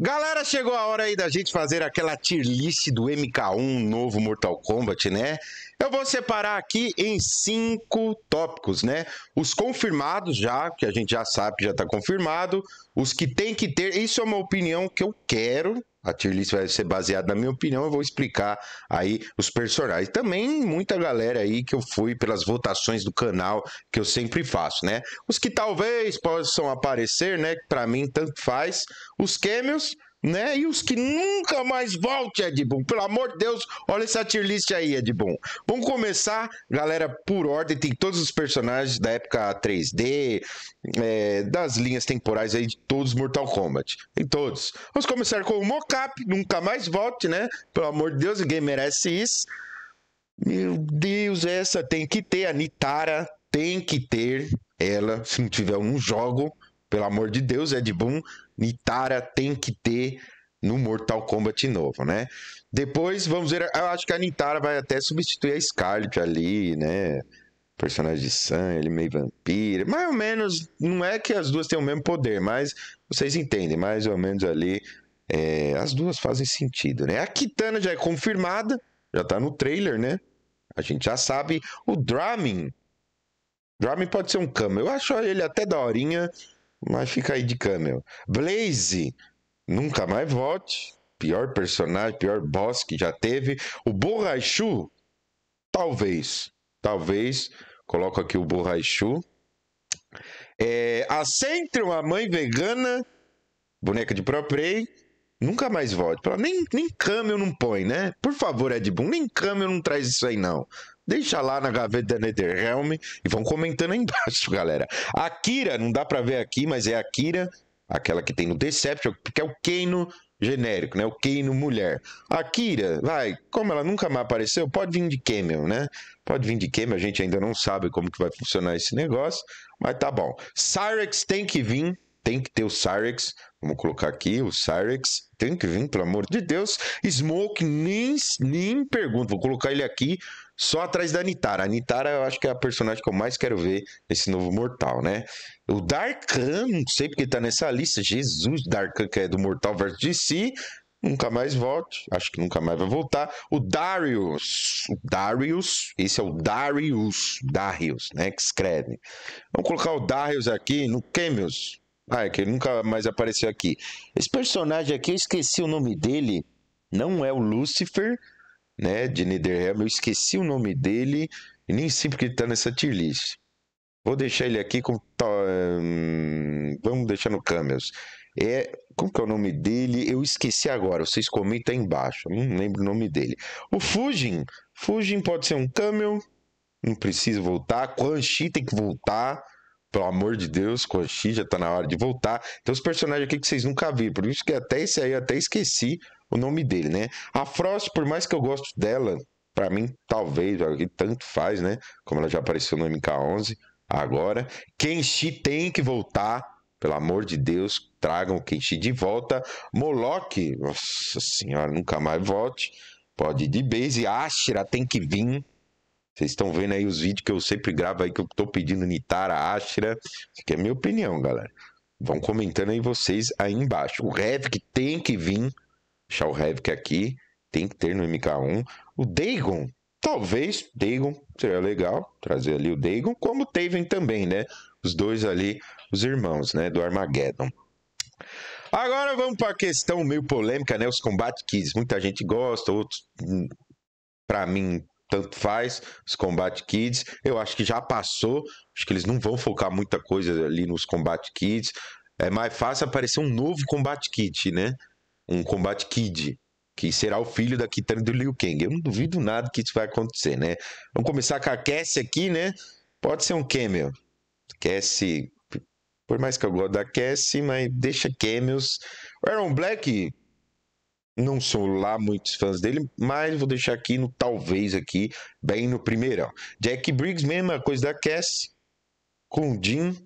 Galera, chegou a hora aí da gente fazer aquela tier list do MK1 novo Mortal Kombat, né? Eu vou separar aqui em cinco tópicos, né? Os confirmados já, que a gente já sabe que já tá confirmado. Os que tem que ter, isso é uma opinião que eu quero, a tier list vai ser baseada, na minha opinião, eu vou explicar aí os personagens. Também muita galera aí que eu fui pelas votações do canal que eu sempre faço, né? Os que talvez possam aparecer, né? Para mim tanto faz. Os cameos, né? E os que nunca mais volte, Edbon. Pelo amor de Deus, olha essa tier list aí, Edbon. Vamos começar, galera, por ordem. Tem todos os personagens da época 3D, é, das linhas temporais aí de todos Mortal Kombat. Tem todos. Vamos começar com o Mocap, nunca mais volte, né? Pelo amor de Deus, ninguém merece isso. Meu Deus, essa tem que ter. A Nitara tem que ter ela. Se não tiver, um jogo pelo amor de Deus, Ed Boon, Nitara tem que ter no Mortal Kombat novo, né? Depois, vamos ver, eu acho que a Nitara vai até substituir a Scarlet ali, né? Personagem de sangue, ele meio vampiro, mais ou menos, não é que as duas têm o mesmo poder, mas vocês entendem, mais ou menos ali, é, as duas fazem sentido, né? A Kitana já é confirmada, já tá no trailer, né? A gente já sabe, o Dramin, Dramin pode ser um Kama, eu acho ele até daorinha, mas fica aí de câmera. Blaze, nunca mais volte. Pior personagem, pior boss que já teve. O Borrachu, talvez. Talvez. Coloco aqui o Borrachu. É, a Sentry, uma mãe vegana, boneca de próprio nunca mais volte. Nem, nem câmera não põe, né? Por favor, Ed Boon, nem câmera não traz isso aí, não. Deixa lá na gaveta da Netherrealm e vão comentando aí embaixo, galera. Akira, não dá para ver aqui, mas é a Akira, aquela que tem no Deception, porque é o Keino genérico, né? O Keino mulher. Akira vai, como ela nunca mais apareceu, pode vir de Camel, né? Pode vir de Camel, a gente ainda não sabe como que vai funcionar esse negócio, mas tá bom. Cyrex tem que vir, tem que ter o Cyrex. Vamos colocar aqui o Cyrex. Tem que vir, pelo amor de Deus. Smoke, nem, nem pergunta. Vou colocar ele aqui só atrás da Nitara. A Nitara eu acho que é a personagem que eu mais quero ver nesse novo Mortal, né? O Darkan, não sei porque tá nessa lista. Jesus, Darkan, que é do Mortal vs DC. Nunca mais volte. Acho que nunca mais vai voltar. O Darius. O Darius. Esse é o Darius. Darius, né? Que escreve. Vamos colocar o Darius aqui no Cameos. Ah, é que ele nunca mais apareceu aqui. Esse personagem aqui, eu esqueci o nome dele. Não é o Lucifer né, de Niederhelm eu esqueci o nome dele e nem sei porque ele tá nessa tier list. Vou deixar ele aqui com. Hum, vamos deixar no Camels. É, como que é o nome dele? Eu esqueci agora, vocês comentam aí embaixo, não lembro o nome dele. O Fujin, Fujin pode ser um Camel, não precisa voltar. Quan Chi tem que voltar, pelo amor de Deus, Quan Chi já tá na hora de voltar. Tem então, os personagens aqui que vocês nunca viram, por isso que até esse aí eu até esqueci o nome dele, né? A Frost, por mais que eu gosto dela, para mim, talvez, tanto faz, né? Como ela já apareceu no MK11 agora. Kenshi tem que voltar, pelo amor de Deus, tragam o Kenshi de volta. Moloch, nossa senhora, nunca mais volte. Pode ir de base. Ashira tem que vir. Vocês estão vendo aí os vídeos que eu sempre gravo aí, que eu tô pedindo Nitara, Ashira. Isso aqui é minha opinião, galera. Vão comentando aí vocês aí embaixo. O Rev que tem que vir Shawhevik aqui, tem que ter no MK1. O Dagon, talvez Dagon seria legal trazer ali o Dagon, como o Taven também, né? Os dois ali, os irmãos, né? Do Armageddon. Agora vamos para a questão meio polêmica, né? Os Combat Kids muita gente gosta, outros, hum, para mim, tanto faz. Os combat kids, eu acho que já passou. Acho que eles não vão focar muita coisa ali nos combat kids. É mais fácil aparecer um novo combat kit, né? um Combat Kid, que será o filho da Kitana do Liu Kang. Eu não duvido nada que isso vai acontecer, né? Vamos começar com a Cassie aqui, né? Pode ser um Camel. Cassie, por mais que eu gosto da Cassie, mas deixa Camels. O Aaron Black, não sou lá muitos fãs dele, mas vou deixar aqui no talvez aqui, bem no primeiro. Jack Briggs, mesma coisa da Cassie. Com o Jim,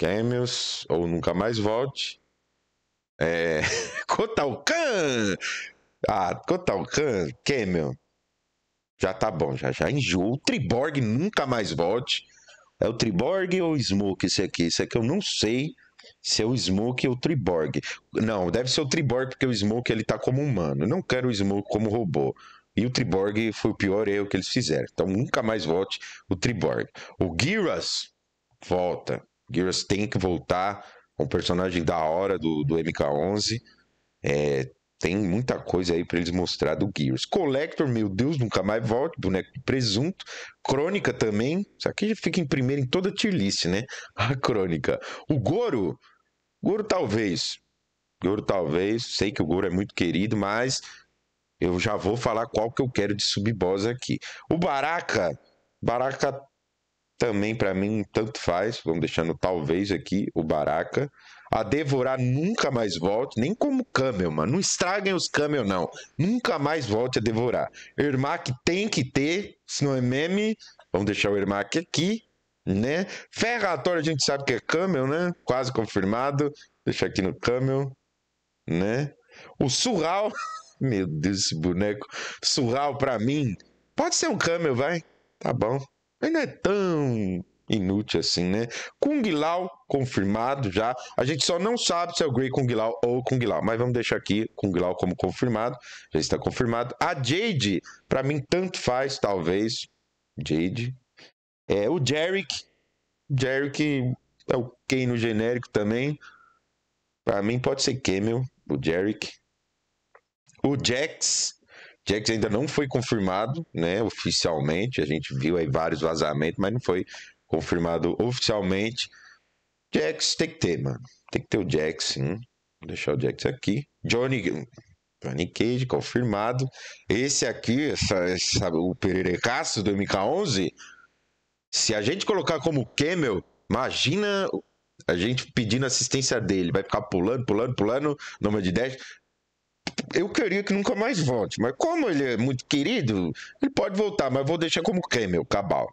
Camels, ou Nunca Mais Volte. É... Kotalkan! Ah, Kotalkan, Camel. Já tá bom, já, já enjoou. O Triborg nunca mais volte. É o Triborg ou o Smoke esse aqui? Esse aqui eu não sei se é o Smoke ou o Triborg. Não, deve ser o Triborg, porque o Smoke ele tá como humano. Eu não quero o Smoke como robô. E o Triborg foi o pior erro que eles fizeram. Então nunca mais volte o Triborg. O Giras volta. Gears tem que voltar, é um personagem da hora do, do MK11. É, tem muita coisa aí para eles mostrar do Gears. Collector, meu Deus, nunca mais volte, boneco de presunto. Crônica também, isso aqui fica em primeiro em toda tier list, né? A Crônica. O Goro, Goro talvez, Goro talvez, sei que o Goro é muito querido, mas eu já vou falar qual que eu quero de sub-boss aqui. O Baraka, Baraka também para mim tanto faz, vamos deixando talvez aqui o Baraka. A devorar nunca mais volte, nem como Camel, mano. Não estraguem os Camel, não. Nunca mais volte a devorar. Ermac tem que ter, se não é meme, vamos deixar o Ermac aqui, né? Ferratório a gente sabe que é Camel, né? Quase confirmado. Deixa aqui no Camel, né? O Surral, meu Deus, esse boneco. Surral para mim, pode ser um Camel, vai. Tá bom. Mas não é tão inútil assim, né? Kung Lao, confirmado já. A gente só não sabe se é o Grey Kung Lao ou Kung Lao, mas vamos deixar aqui Kung Lao como confirmado. Já está confirmado. A Jade, para mim, tanto faz, talvez. Jade. É, o Jerick. Jerick é o no genérico também. Para mim, pode ser Camel, o Jerick. O Jax. Jax ainda não foi confirmado, né, oficialmente. A gente viu aí vários vazamentos, mas não foi confirmado oficialmente. Jax tem que ter, mano. Tem que ter o Jax, sim. Vou deixar o Jax aqui. Johnny, Johnny Cage confirmado. Esse aqui, essa, essa, o pererecaço do MK11, se a gente colocar como Camel, imagina a gente pedindo assistência dele. Vai ficar pulando, pulando, pulando, número de 10 eu queria que nunca mais volte. Mas como ele é muito querido, ele pode voltar, mas vou deixar como meu. Cabal.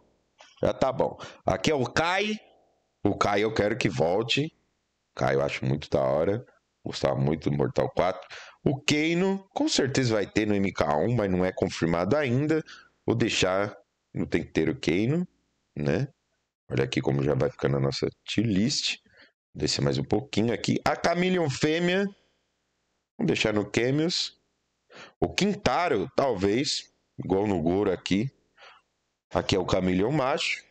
Já tá bom. Aqui é o Kai. O Kai eu quero que volte. Kai eu acho muito da hora. Gostava muito do Mortal 4. O Keino, com certeza vai ter no MK1, mas não é confirmado ainda. Vou deixar no tem que ter o Keino, né? Olha aqui como já vai ficando a nossa tier list. Descer mais um pouquinho aqui. A Camillion Fêmea Vamos deixar no Cameos. O Quintaro, talvez, igual no Goro aqui. Aqui é o Camilhão Macho.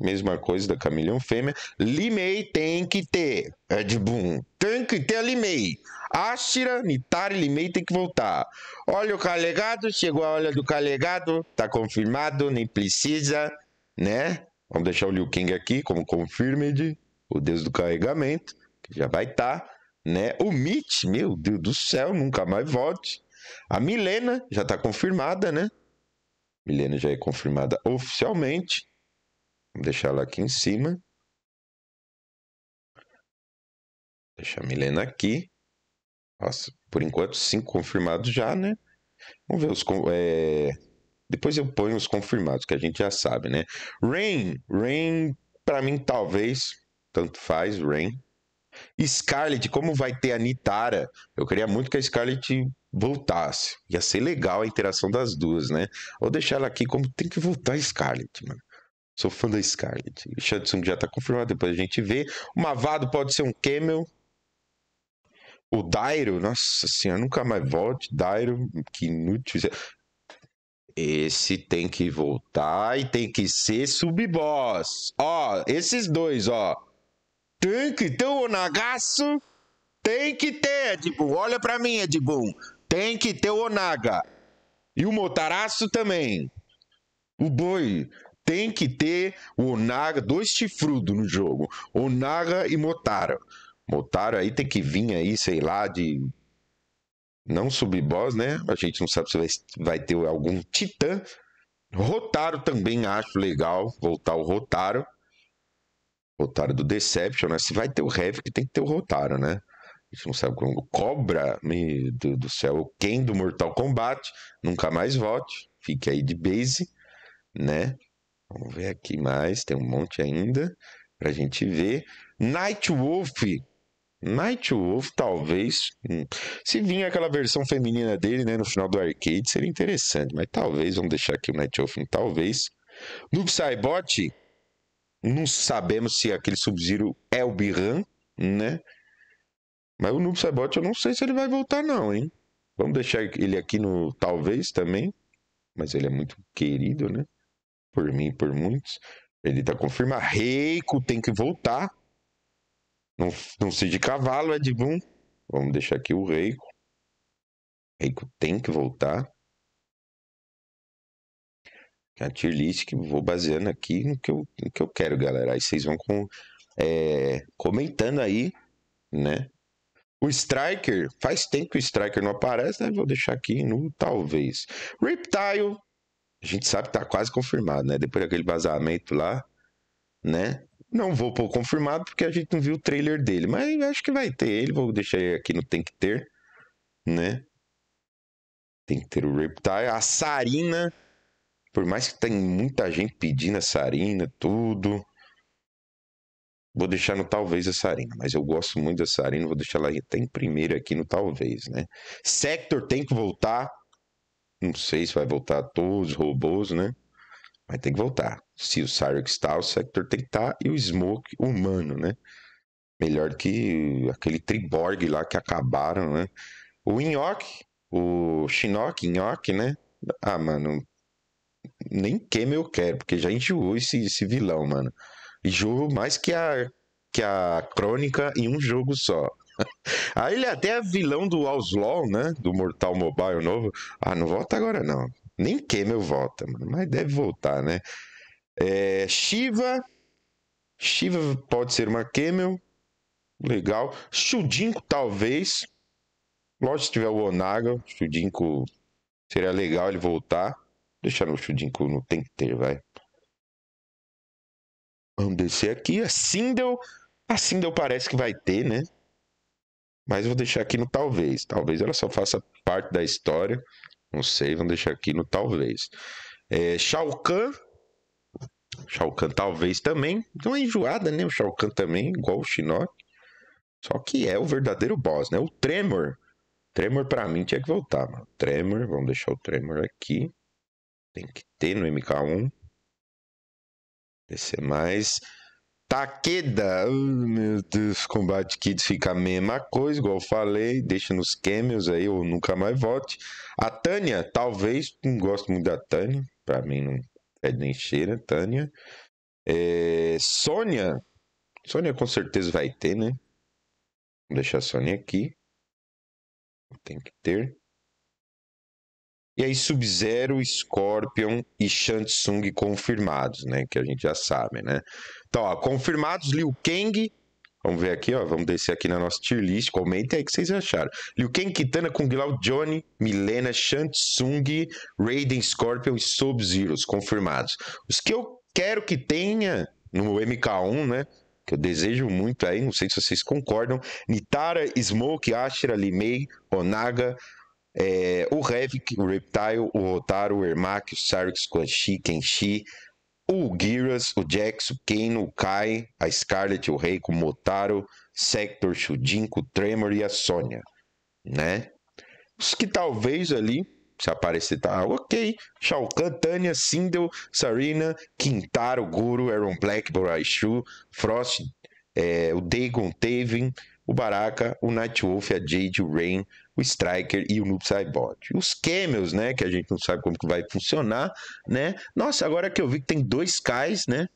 Mesma coisa da Camilhão Fêmea. Limei tem que ter. Ed Boon. Tem que ter a Limei. Ashira, Nitari, Limei tem que voltar. Olha o Calegado. Chegou a hora do Calegado. Tá confirmado. Nem precisa. Né? Vamos deixar o Liu Kang aqui como confirmed. O deus do carregamento. Que já vai estar. Tá né? O Mitch, meu Deus do céu, nunca mais volte. A Milena já está confirmada, né? Milena já é confirmada oficialmente. Vou deixar ela aqui em cima. Deixa a Milena aqui. Nossa, por enquanto, cinco confirmados já, né? Vamos ver os. É... Depois eu ponho os confirmados, que a gente já sabe, né? Rain. Rain, para mim, talvez. Tanto faz, Rain. Scarlett, como vai ter a Nitara, eu queria muito que a Scarlett voltasse. Ia ser legal a interação das duas, né? Ou deixar ela aqui como tem que voltar a Scarlett, mano. Sou fã da Scarlett. O Shadsung já tá confirmado, depois a gente vê. O Mavado pode ser um Camel. O Dairo, nossa senhora, nunca mais volte. Dairo, que inútil. Esse tem que voltar e tem que ser sub-boss. Ó, esses dois, ó. Tem que ter o Onagaço. Tem que ter, Edbum. Olha para mim, Edbum. Tem que ter o Onaga. E o Motaraço também. O boi. Tem que ter o Onaga, dois chifrudos no jogo. Onaga e Motara. Motara aí tem que vir aí, sei lá, de. Não subir boss, né? A gente não sabe se vai ter algum titã. Rotaro também acho legal. Voltar o Rotaro. Rotário do Deception, né? Se vai ter o Rev, que tem que ter o Rotário, né? A gente não sabe como. Cobra, meu Deus do céu, quem do Mortal Kombat, nunca mais vote, fique aí de base, né? Vamos ver aqui mais, tem um monte ainda pra gente ver. Night Wolf, Night Wolf, talvez. Hum, se vinha aquela versão feminina dele, né? No final do arcade, seria interessante. Mas talvez, vamos deixar aqui o Night Wolf, talvez. Noob Saibot, não sabemos se aquele Sub-Zero é o Birran, né? Mas o Noob Saibot eu não sei se ele vai voltar não, hein? Vamos deixar ele aqui no talvez também. Mas ele é muito querido, né? Por mim e por muitos. Ele tá confirmado. Reiko tem que voltar. Não, não sei de cavalo, é de Vamos deixar aqui o Reiko. Reiko tem que voltar. É a tier list que vou baseando aqui no que eu, no que eu quero, galera. Aí vocês vão com, é, comentando aí, né? O Striker, faz tempo que o Striker não aparece, né? Vou deixar aqui no talvez. Reptile, a gente sabe que tá quase confirmado, né? Depois daquele vazamento lá, né? Não vou pôr confirmado porque a gente não viu o trailer dele, mas acho que vai ter ele. Vou deixar ele aqui no Tem que ter, né? Tem que ter o Reptile. A Sarina, por mais que tem muita gente pedindo a sarina tudo. Vou deixar no talvez a sarina mas eu gosto muito da sarina vou deixar ela até em primeiro aqui no talvez, né? Sector tem que voltar. Não sei se vai voltar todos os robôs, né? Mas tem que voltar. Se o Cyrix está, o Sector tem que estar. Tá, e o Smoke humano, né? Melhor que aquele Triborg lá que acabaram, né? O Inhoque, o Shinnok, Inhoque, né? Ah, mano, nem queima eu quero, porque já enjoou esse, esse vilão, mano. Enjoou mais que a, que a crônica em um jogo só. Aí ah, ele é até é vilão do Outlaw, né? Do Mortal Mobile novo. Ah, não volta agora não. Nem queima eu volta, mano. Mas deve voltar, né? É, Shiva. Shiva pode ser uma Camel. Legal. Shudinko, talvez. Lógico, se tiver o Onaga, Shudinko seria legal ele voltar deixar no Shudinko no tem que ter, vai. Vamos descer aqui. A Sindel. A Sindel parece que vai ter, né? Mas vou deixar aqui no talvez. Talvez ela só faça parte da história. Não sei, vamos deixar aqui no talvez. É, Shao Kahn. Shao Kahn talvez também. Deu uma enjoada, né? O Shao Kahn também, igual o Shinnok. Só que é o verdadeiro boss, né? O Tremor. Tremor pra mim tinha que voltar, mano. Tremor, vamos deixar o Tremor aqui. Tem que ter no MK1. Descer mais. Takeda. Oh, meu Deus, Combate Kids fica a mesma coisa, igual eu falei. Deixa nos camels aí, ou nunca mais vote. A Tânia, talvez. Não gosto muito da Tânia. Pra mim não é nem cheira, né, Tânia. É, Sônia. Sônia com certeza vai ter, né? Vou deixar a Sônia aqui. Tem que ter. E aí Sub-Zero, Scorpion e Shansung confirmados, né? Que a gente já sabe, né? Então, ó, confirmados Liu Kang. Vamos ver aqui, ó. Vamos descer aqui na nossa tier list. Comentem aí o que vocês acharam. Liu Kang, Kitana, Kung Lao, Johnny, Milena, Shansung, Raiden, Scorpion e Sub-Zero confirmados. Os que eu quero que tenha no MK1, né? que eu desejo muito aí, não sei se vocês concordam. Nitara, Smoke, Ashira, Limei, Onaga, é, o Revic, o Reptile, o Rotaro, o Ermac, o Sarx, Quan Chi, Kenshi, o Giras, o Jax, o Kano, o Kai, a Scarlet, o Reiko, o Motaro, Sector, Shudinko, o Tremor e a Sônia, né? Os que talvez ali, se aparecer, tá ah, ok. Shao Kahn, Tanya, Sindel, Sarina, Quintaro, Guru, Aaron Black, Boraishu, Frost, é, o Dagon, Taven, o Baraka, o Nightwolf, a Jade, o Rain, o Striker e o Noob Saibot. Os Camels, né, que a gente não sabe como que vai funcionar, né? Nossa, agora que eu vi que tem dois Kais, né?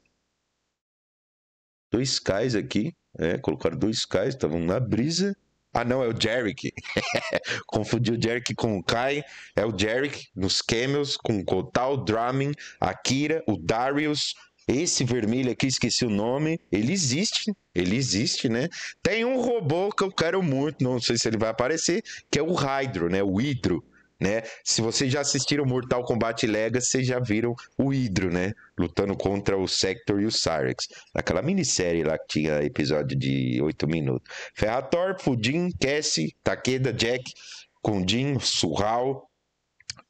Dois Kais aqui, é, colocaram dois Kais, estavam na brisa. Ah, não, é o Jerick. confundiu o Jerick com o Kai. É o Jerick nos Camels, com o Kotal, Drumming, Akira, o Darius, esse vermelho aqui, esqueci o nome, ele existe, ele existe, né? Tem um robô que eu quero muito, não sei se ele vai aparecer, que é o Hydro, né? O Hydro. Né? Se vocês já assistiram Mortal Kombat Legacy, vocês já viram o Hydro, né? Lutando contra o Sector e o Cyrex. Naquela minissérie lá que tinha episódio de 8 minutos. Ferrator, Fudin, Cassie, Takeda, Jack, Kundin, Surral,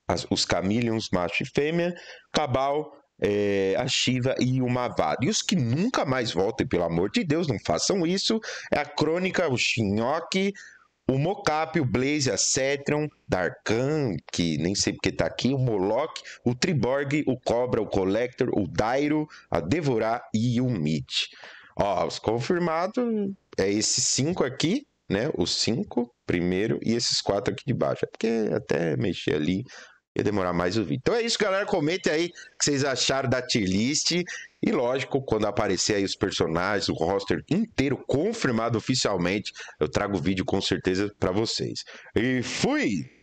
as, os Camillions, macho e fêmea, Cabal, é, a Shiva e o Mavado. E os que nunca mais voltem, pelo amor de Deus, não façam isso. É a Crônica, o Shinok, o Mocap, o Blaze, a Cetron, Darkan, que nem sei porque tá aqui, o Moloch, o Triborg, o Cobra, o Collector, o Dairo, a Devorar e o Mit. Ó, os confirmados é esses cinco aqui, né? Os cinco primeiro e esses quatro aqui de baixo. É porque até mexer ali ia demorar mais o vídeo. Então é isso, galera. Comente aí o que vocês acharam da tier list. E lógico, quando aparecer aí os personagens, o roster inteiro confirmado oficialmente, eu trago o vídeo com certeza para vocês. E fui!